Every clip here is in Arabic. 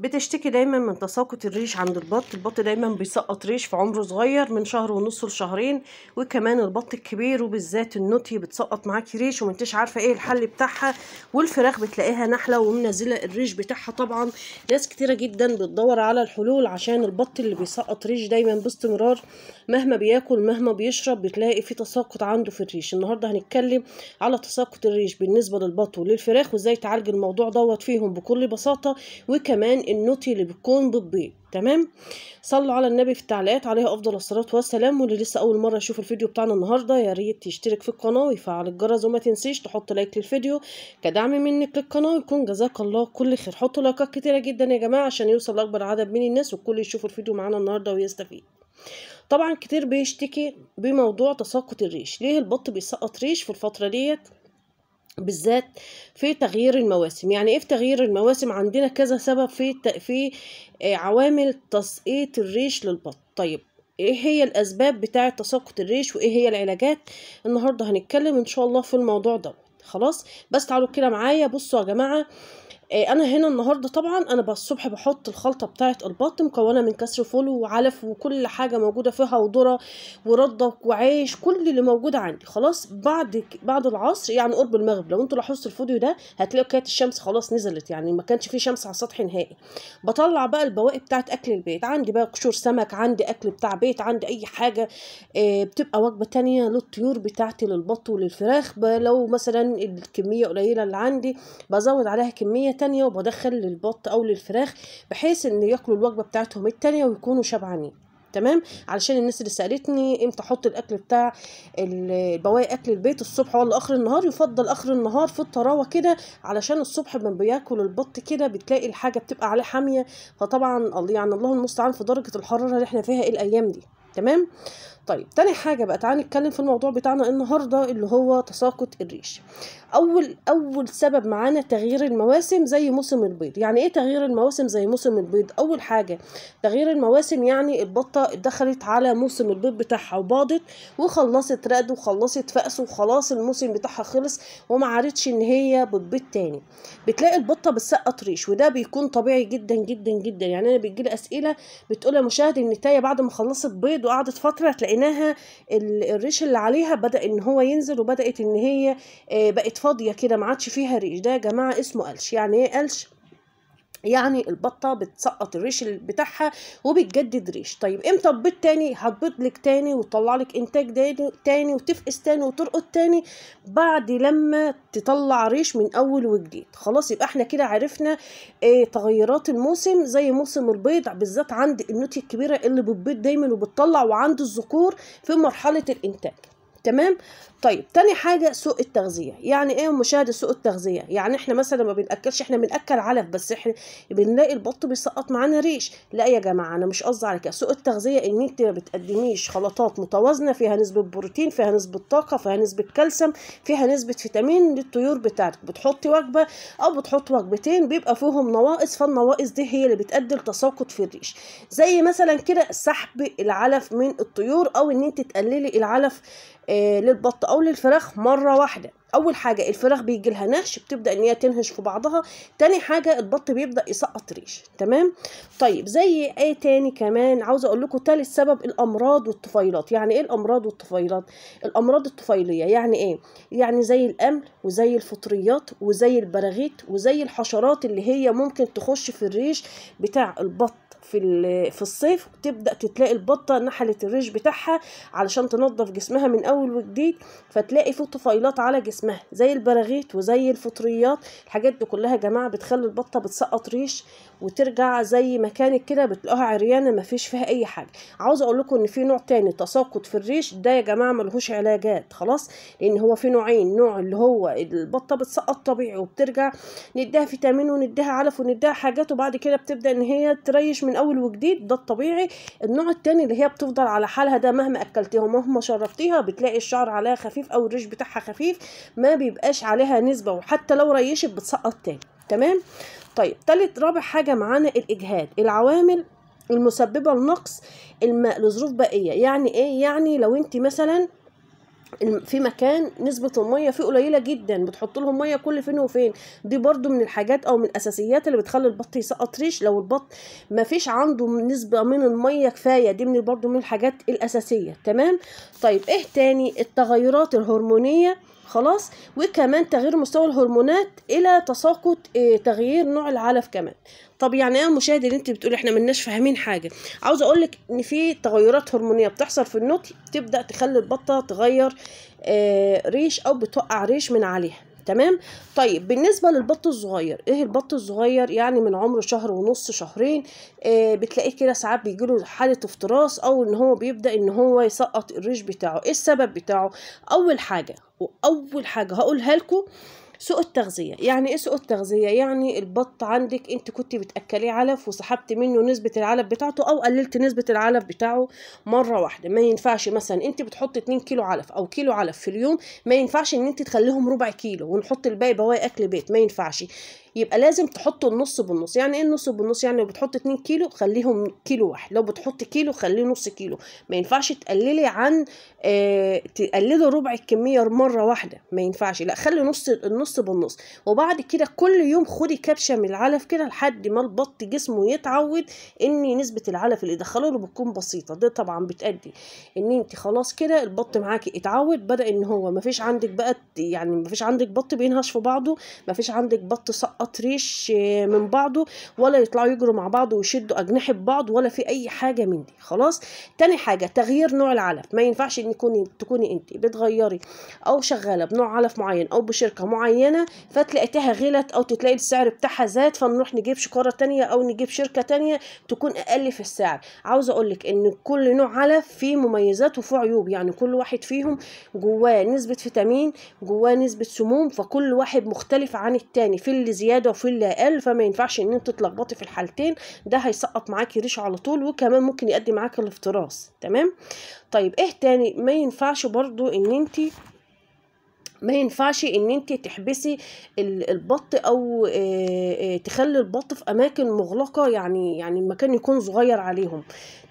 بتشتكي دايما من تساقط الريش عند البط البط دايما بيسقط ريش في عمره صغير من شهر ونص لشهرين وكمان البط الكبير وبالذات النوتي بتسقط معاك ريش ومنتش عارفه ايه الحل بتاعها والفراخ بتلاقيها نحله ومنزله الريش بتاعها طبعا ناس كتيره جدا بتدور على الحلول عشان البط اللي بيسقط ريش دايما باستمرار مهما بياكل مهما بيشرب بتلاقي في تساقط عنده في الريش النهارده هنتكلم على تساقط الريش بالنسبه للبط وللفراخ وازاي تعالج الموضوع دوت فيهم بكل بساطه وكمان النوتي اللي بتكون بالضيق تمام صلوا على النبي في التعليقات عليه افضل الصلاه والسلام واللي لسه اول مره يشوف الفيديو بتاعنا النهارده يا ريت تشترك في القناه ويفعل الجرس وما تنسيش تحط لايك للفيديو كدعم منك للقناه ويكون جزاك الله كل خير حطوا لايكات كتيره جدا يا جماعه عشان يوصل لاكبر عدد من الناس والكل يشوف الفيديو معانا النهارده ويستفيد طبعا كتير بيشتكي بموضوع تساقط الريش ليه البط بيسقط ريش في الفتره ديت بالذات في تغيير المواسم يعني ايه في تغيير المواسم عندنا كذا سبب في في آه، عوامل تسقيط الريش للبط طيب ايه هي الاسباب بتاعه تساقط الريش وايه هي العلاجات النهارده هنتكلم ان شاء الله في الموضوع ده خلاص بس تعالوا كده معايا بصوا يا جماعه إيه، انا هنا النهارده طبعا انا الصبح بحط الخلطه بتاعه البط مكونه من كسر فول وعلف وكل حاجه موجوده فيها وذره ورده وعيش كل اللي موجود عندي خلاص بعد بعد العصر يعني قرب المغرب لو انتوا لاحظتوا الفيديو ده هتلاقوا كانت الشمس خلاص نزلت يعني ما كانش في شمس على السطح نهائي بطلع بقى البواقي بتاعه اكل البيت عندي بقى قشور سمك عندي اكل بتاع بيت عندي اي حاجه إيه، بتبقى وجبه تانية للطيور بتاعتي للبط وللفراخ لو مثلا الكميه قليله اللي عندي بزود عليها كميه التانية وبدخل للبط أو للفراخ بحيث إن ياكلوا الوجبة بتاعتهم التانية ويكونوا شبعانين تمام علشان الناس اللي سالتني امتى احط الاكل بتاع بواقي اكل البيت الصبح ولا اخر النهار يفضل اخر النهار في الطراوه كده علشان الصبح لما بياكل البط كده بتلاقي الحاجه بتبقى عليه حاميه فطبعا الله يعني الله المستعان في درجه الحراره اللي احنا فيها إيه الايام دي تمام طيب تاني حاجه بقى تعالى نتكلم في الموضوع بتاعنا النهارده اللي هو تساقط الريش اول اول سبب معانا تغيير المواسم زي موسم البيض يعني ايه تغيير المواسم زي موسم البيض اول حاجه تغيير المواسم يعني البطه دخلت على موسم البيض بتاعها وباضت وخلصت رقد وخلصت فأس وخلاص الموسم بتاعها خلص وما عادتش ان هي بتبيض تاني بتلاقي البطه بتسقط ريش وده بيكون طبيعي جدا جدا جدا يعني انا بيجيلي اسئله بتقول يا مشاهد النتايه بعد ما خلصت بيض وقعدت فتره تلاقي لقيناها الريش اللي عليها بدا ان هو ينزل وبدات ان هي آه، بقت فاضيه كده ما عادش فيها ريش ده يا جماعه اسمه قلش يعني ايه قلش يعني البطه بتسقط الريش بتاعها وبتجدد ريش طيب امتى تبيض تاني هتبيض لك تاني وتطلع لك انتاج تاني وتفقس تاني وترقد تاني بعد لما تطلع ريش من اول وجديد خلاص يبقى احنا كده عرفنا ايه تغيرات الموسم زي موسم البيض بالذات عند النوتي الكبيره اللي بتبيض دايما وبتطلع وعند الذكور في مرحله الانتاج تمام طيب تاني حاجه سوء التغذيه يعني ايه مشاهده سوء التغذيه يعني احنا مثلا ما بناكلش احنا بناكل علف بس احنا بنلاقي البط بيسقط معانا ريش لا يا جماعه انا مش قصدي على كده سوء التغذيه ان انت ما بتقدميش خلطات متوازنه فيها نسبه بروتين فيها نسبه طاقه فيها نسبه كالسيوم فيها نسبه فيتامين للطيور بتاعتك بتحطي وجبه او بتحط وجبتين بيبقى فيهم نواقص فالنواقص دي هي اللي بتؤدي لتساقط في الريش زي مثلا كده سحب العلف من الطيور او ان انت تقللي العلف آه، للبط او للفراخ مره واحده اول حاجه الفراخ بيجي لها نهش بتبدا ان هي تنهش في بعضها تاني حاجه البط بيبدا يسقط ريش تمام طيب زي ايه تاني كمان عاوزه اقول لكم ثالث سبب الامراض والطفيلات يعني ايه الامراض والطفيلات الامراض الطفيليه يعني ايه يعني زي الامل وزي الفطريات وزي البراغيث وزي الحشرات اللي هي ممكن تخش في الريش بتاع البط في في الصيف تبدا تلاقي البطه نحلت الريش بتاعها علشان تنظف جسمها من اول وجديد فتلاقي فيه طفيلات على جسمها زي البراغيث وزي الفطريات الحاجات دي كلها يا جماعه بتخلي البطه بتسقط ريش وترجع زي ما كانت كده بتلاقوها عريانه مفيش فيها اي حاجه عاوز اقول لكم ان في نوع تاني تساقط في الريش ده يا جماعه ملهوش علاجات خلاص لان هو في نوعين نوع اللي هو البطه بتسقط طبيعي وبترجع نديها فيتامين ونديها علف ونديها حاجات وبعد كده بتبدا ان هي تريش من من اول وجديد ده الطبيعي النوع الثاني اللي هي بتفضل على حالها ده مهما اكلتيها ومهما شربتيها بتلاقي الشعر عليها خفيف او الريش بتاعها خفيف ما بيبقاش عليها نسبه وحتى لو ريشت بتسقط تاني تمام طيب تالت رابع حاجه معانا الاجهاد العوامل المسببه لنقص الماء لظروف بائيه يعني ايه يعني لو انت مثلا في مكان نسبة المية فيه قليلة جدا بتحط لهم مية كل فين وفين دي برضو من الحاجات او من الاساسيات اللي بتخلي البط يسقط ريش لو البط ما فيش عنده نسبة من المية كفاية دي من برضو من الحاجات الاساسية تمام طيب ايه تاني التغيرات الهرمونية خلاص وكمان تغيير مستوى الهرمونات الى تساقط آه، تغيير نوع العلف كمان طب يعني ايه المشاهد اللي انت بتقول احنا ملناش فاهمين حاجه عاوز اقول لك ان في تغيرات هرمونيه بتحصل في النطق تبدا تخلي البطه تغير آه، ريش او بتوقع ريش من عليها تمام طيب بالنسبه للبط الصغير ايه البط الصغير يعني من عمر شهر ونص شهرين آه بتلاقيه كده ساعات بيجيله حاله افتراس او ان هو بيبدا ان هو يسقط الريش بتاعه ايه السبب بتاعه اول حاجه واول حاجه هقولها لكم سوء التغذية يعني ايه سوء التغذية يعني البط عندك انت كنت بتاكليه علف وسحبت منه نسبة العلف بتاعته او قللت نسبة العلف بتاعه مرة واحدة ما ينفعش مثلا انت بتحط 2 كيلو علف او كيلو علف في اليوم ما ينفعش ان انت تخليهم ربع كيلو ونحط الباقي بواقي اكل بيت ما ينفعش يبقى لازم تحطوا النص بالنص يعني ايه النص بالنص يعني لو بتحط 2 كيلو خليهم كيلو واحد لو بتحط كيلو خليه نص كيلو ما ينفعش تقللي عن آه تقللي ربع الكميه مره واحده ما ينفعش لا خلي نص النص بالنص وبعد كده كل يوم خدي كبشه من العلف كده لحد ما البط جسمه يتعود ان نسبه العلف اللي دخله له بتكون بسيطه ده طبعا بتأدي ان انت خلاص كده البط معاكي اتعود بدا ان هو ما فيش عندك بقى يعني ما فيش عندك بط بينهش في بعضه ما فيش عندك بط سقط يسقط من بعضه ولا يطلعوا يجروا مع بعض ويشدوا اجنحه ببعض ولا في اي حاجه من دي خلاص تاني حاجه تغيير نوع العلف ما ينفعش ان يكوني تكوني انت بتغيري او شغاله بنوع علف معين او بشركه معينه فتلاقيتها غلت او تلاقي السعر بتاعها زاد فنروح نجيب شكاره تانية او نجيب شركه تانية تكون اقل في السعر عاوزه اقول لك ان كل نوع علف فيه مميزات وفيه عيوب يعني كل واحد فيهم جواه نسبه فيتامين جواه نسبه سموم فكل واحد مختلف عن التاني في اللي زياده وفي اقل فما ينفعش ان انت تتلخبطي في الحالتين ده هيسقط معاكي ريش على طول وكمان ممكن يؤدي معاكي الافتراس تمام طيب ايه تاني ما ينفعش برضو ان انت ما ينفعش ان انت تحبسي البط او تخلي البط في اماكن مغلقه يعني يعني المكان يكون صغير عليهم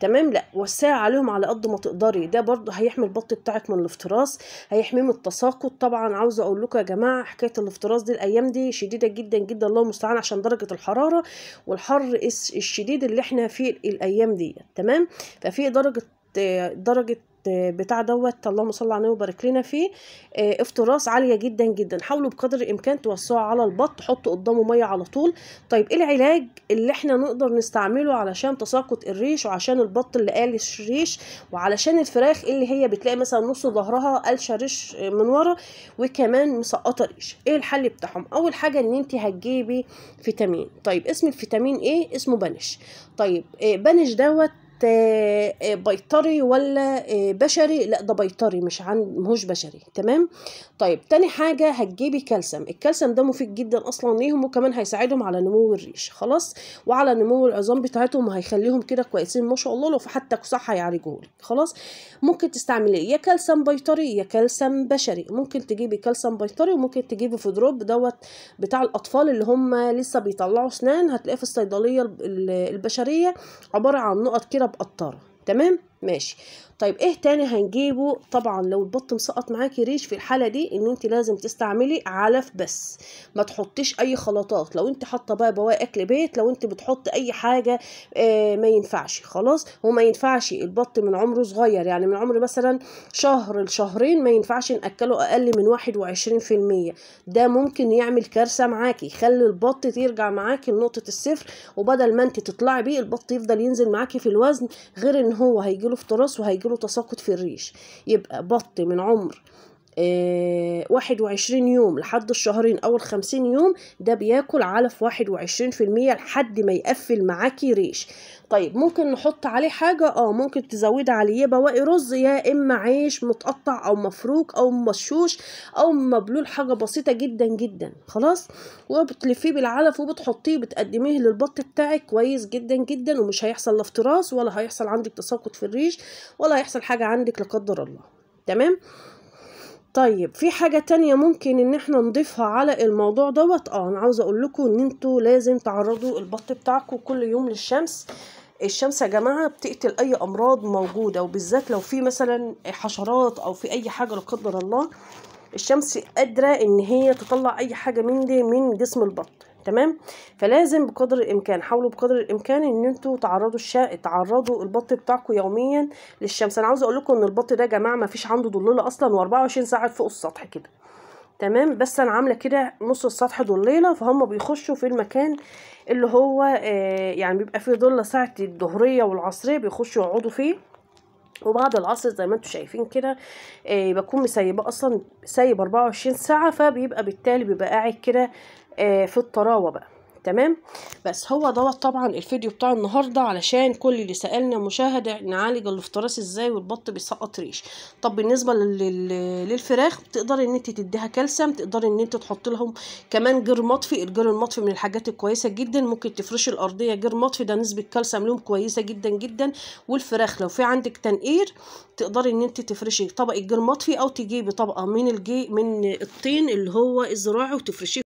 تمام لا وسعي عليهم على قد ما تقدري ده برضو هيحمي البط بتاعك من الافتراس هيحميه من التساقط طبعا عاوزه اقول لكم يا جماعه حكايه الافتراس دي الايام دي شديده جدا جدا الله المستعان عشان درجه الحراره والحر الشديد اللي احنا فيه الايام دي تمام ففي درجه درجة بتاع دوت اللهم صل على النبي وبارك لنا فيه آه، افتراس عاليه جدا جدا حاولوا بقدر الامكان توسعوا على البط حطوا قدامه ميه على طول طيب ايه العلاج اللي احنا نقدر نستعمله علشان تساقط الريش وعشان البط اللي قالش ريش وعلشان الفراخ إيه اللي هي بتلاقي مثلا نص ظهرها قالش ريش من ورا وكمان مسقطه ريش ايه الحل بتاعهم اول حاجه ان انت هتجيبي فيتامين طيب اسم الفيتامين ايه اسمه بنش طيب آه، بنش دوت آه، آه، بيطري ولا آه، بشري لا ده بيطري مش عن مهوش بشري تمام طيب تاني حاجه هتجيبي كالسم الكالسم ده مفيد جدا اصلا ليهم وكمان هيساعدهم على نمو الريش خلاص وعلى نمو العظام بتاعتهم وهيخليهم كده كويسين ما شاء الله لو في حتى صح هيعالجوهولك خلاص ممكن تستعمليه يا كالسم بيطري يا كالسم بشري ممكن تجيبي كالسم بيطري وممكن تجيبي في دروب دوت بتاع الاطفال اللي هم لسه بيطلعوا اسنان هتلاقيه في الصيدليه البشريه عباره عن نقط كده بقطاره تمام ماشي طيب ايه تاني هنجيبه طبعا لو البط مسقط معاكي ريش في الحاله دي ان انت لازم تستعملي علف بس ما تحطيش اي خلطات لو انت حاطه بقى بواقي اكل بيت لو انت بتحط اي حاجه آه ما ينفعش خلاص هو ما ينفعش البط من عمره صغير يعني من عمر مثلا شهر لشهرين ما ينفعش ناكله اقل من واحد وعشرين في المية ده ممكن يعمل كارثه معاكي يخلي البط يرجع معاكي لنقطه الصفر وبدل ما انت تطلعي بيه البط يفضل ينزل معاكي في الوزن غير ان هو هيجيله له افتراس وهيجيله تساقط في الريش يبقى بط من عمر آه، واحد وعشرين يوم لحد الشهرين أول خمسين يوم ده بياكل علف واحد وعشرين في المية لحد ما يقفل معاكي ريش طيب ممكن نحط عليه حاجة اه ممكن تزود عليه بواقي رز يا إما عيش متقطع أو مفروك أو مشوش أو مبلول حاجة بسيطة جدا جدا خلاص وبتلفيه بالعلف وبتحطيه بتقدميه للبط بتاعك كويس جدا جدا ومش هيحصل لا افتراس ولا هيحصل عندك تساقط في الريش ولا هيحصل حاجة عندك لا قدر الله تمام طيب في حاجة تانية ممكن ان احنا نضيفها على الموضوع دوت اه انا عاوزة اقول لكم ان انتوا لازم تعرضوا البط بتاعكم كل يوم للشمس الشمس يا جماعة بتقتل اي امراض موجودة وبالذات لو في مثلا حشرات او في اي حاجة لا قدر الله الشمس قادرة ان هي تطلع اي حاجة من دي من جسم البط تمام فلازم بقدر الامكان حاولوا بقدر الامكان ان انتوا تعرضوا الشا... تعرضوا البط بتاعكم يوميا للشمس انا عاوزه اقول لكم ان البط ده يا جماعه ما فيش عنده ضليله اصلا و24 ساعه فوق السطح كده تمام بس انا عامله كده نص السطح ضليله فهم بيخشوا في المكان اللي هو آه يعني بيبقى فيه ضله ساعه الظهريه والعصريه بيخشوا يقعدوا فيه وبعد العصر زي ما انتم شايفين كده آه بكون مسيبه اصلا سايب 24 ساعه فبيبقى بالتالي بيبقى قاعد كده آه، في الطراوه بقى تمام بس هو دوت طبعا الفيديو بتاع النهارده علشان كل اللي سالنا مشاهدة نعالج الافتراس ازاي والبط بيسقط ريش طب بالنسبه لل... للفراخ تقدري ان انت تديها كلسم تقدري ان انت تحط لهم كمان جير مطفي الجير المطفي من الحاجات الكويسه جدا ممكن تفرشي الارضيه جير مطفي ده نسبه كلسم لهم كويسه جدا جدا والفراخ لو في عندك تنقير تقدري ان انت تفرشي طبق الجير مطفي او تجيبي طبقه من الجي من الطين اللي هو الزراعي وتفرشيه